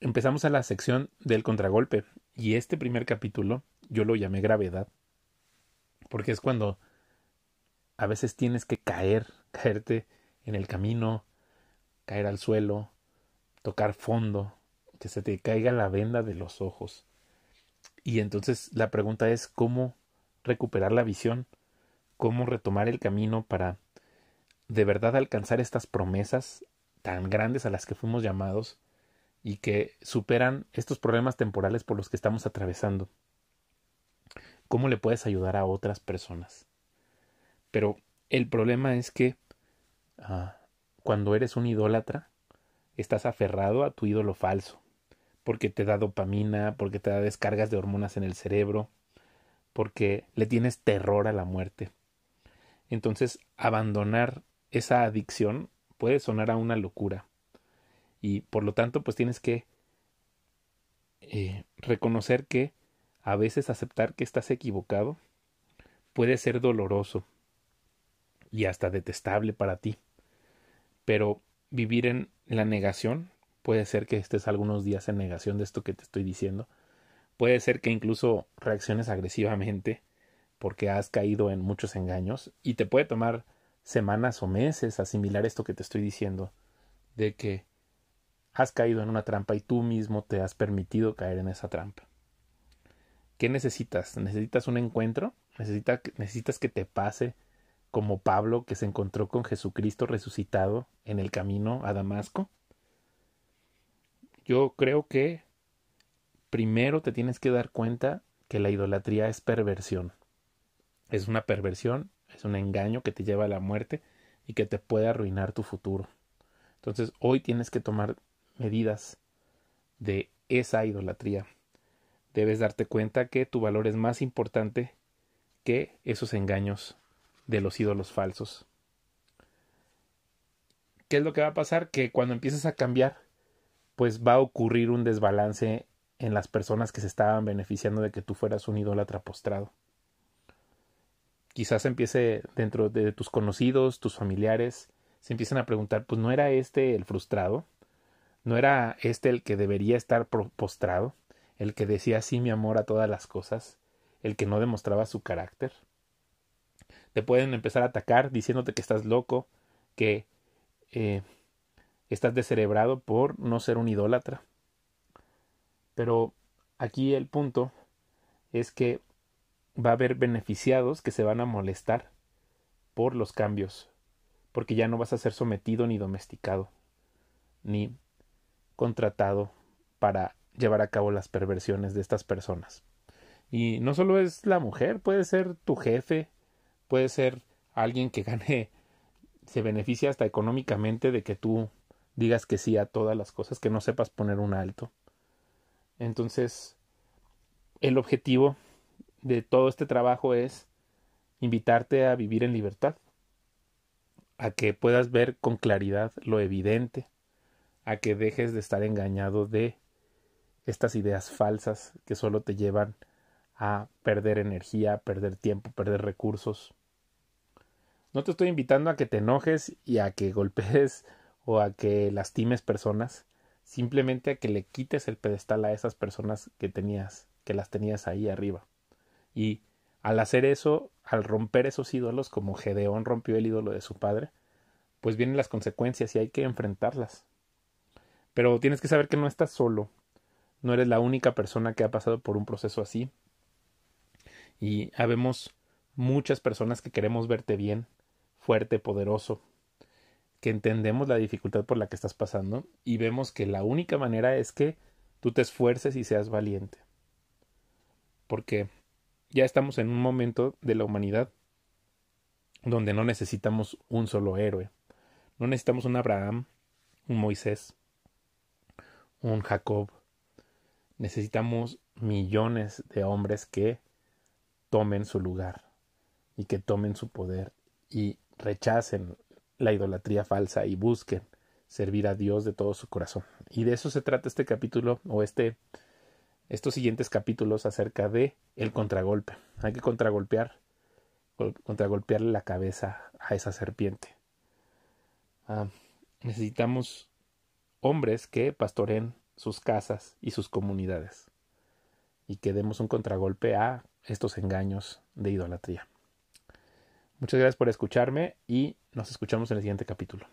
empezamos a la sección del contragolpe y este primer capítulo yo lo llamé gravedad porque es cuando a veces tienes que caer, caerte en el camino, caer al suelo, tocar fondo, que se te caiga la venda de los ojos. Y entonces la pregunta es cómo recuperar la visión, cómo retomar el camino para de verdad alcanzar estas promesas tan grandes a las que fuimos llamados y que superan estos problemas temporales por los que estamos atravesando. ¿Cómo le puedes ayudar a otras personas? Pero el problema es que ah, cuando eres un idólatra, estás aferrado a tu ídolo falso, porque te da dopamina, porque te da descargas de hormonas en el cerebro, porque le tienes terror a la muerte. Entonces, abandonar esa adicción puede sonar a una locura, y por lo tanto pues tienes que eh, reconocer que a veces aceptar que estás equivocado puede ser doloroso y hasta detestable para ti. Pero vivir en la negación puede ser que estés algunos días en negación de esto que te estoy diciendo. Puede ser que incluso reacciones agresivamente porque has caído en muchos engaños y te puede tomar semanas o meses asimilar esto que te estoy diciendo de que has caído en una trampa y tú mismo te has permitido caer en esa trampa. ¿Qué necesitas? ¿Necesitas un encuentro? ¿Necesitas, necesitas que te pase como Pablo que se encontró con Jesucristo resucitado en el camino a Damasco? Yo creo que primero te tienes que dar cuenta que la idolatría es perversión. Es una perversión, es un engaño que te lleva a la muerte y que te puede arruinar tu futuro. Entonces hoy tienes que tomar medidas de esa idolatría. Debes darte cuenta que tu valor es más importante que esos engaños de los ídolos falsos. ¿Qué es lo que va a pasar? Que cuando empieces a cambiar, pues va a ocurrir un desbalance en las personas que se estaban beneficiando de que tú fueras un idólatra postrado. Quizás empiece dentro de tus conocidos, tus familiares, se empiezan a preguntar, pues no era este el frustrado, ¿No era este el que debería estar postrado? ¿El que decía sí mi amor a todas las cosas? ¿El que no demostraba su carácter? Te pueden empezar a atacar diciéndote que estás loco, que eh, estás descerebrado por no ser un idólatra. Pero aquí el punto es que va a haber beneficiados que se van a molestar por los cambios, porque ya no vas a ser sometido ni domesticado, ni contratado para llevar a cabo las perversiones de estas personas. Y no solo es la mujer, puede ser tu jefe, puede ser alguien que gane, se beneficia hasta económicamente de que tú digas que sí a todas las cosas, que no sepas poner un alto. Entonces, el objetivo de todo este trabajo es invitarte a vivir en libertad, a que puedas ver con claridad lo evidente, a que dejes de estar engañado de estas ideas falsas que solo te llevan a perder energía, perder tiempo, perder recursos. No te estoy invitando a que te enojes y a que golpees o a que lastimes personas, simplemente a que le quites el pedestal a esas personas que tenías, que las tenías ahí arriba. Y al hacer eso, al romper esos ídolos, como Gedeón rompió el ídolo de su padre, pues vienen las consecuencias y hay que enfrentarlas. Pero tienes que saber que no estás solo. No eres la única persona que ha pasado por un proceso así. Y habemos muchas personas que queremos verte bien, fuerte, poderoso, que entendemos la dificultad por la que estás pasando y vemos que la única manera es que tú te esfuerces y seas valiente. Porque ya estamos en un momento de la humanidad donde no necesitamos un solo héroe. No necesitamos un Abraham, un Moisés, un Jacob. Necesitamos millones de hombres que tomen su lugar y que tomen su poder y rechacen la idolatría falsa y busquen servir a Dios de todo su corazón. Y de eso se trata este capítulo o este estos siguientes capítulos acerca de el contragolpe. Hay que contragolpear contragolpearle la cabeza a esa serpiente. Ah, necesitamos hombres que pastoreen sus casas y sus comunidades y que demos un contragolpe a estos engaños de idolatría. Muchas gracias por escucharme y nos escuchamos en el siguiente capítulo.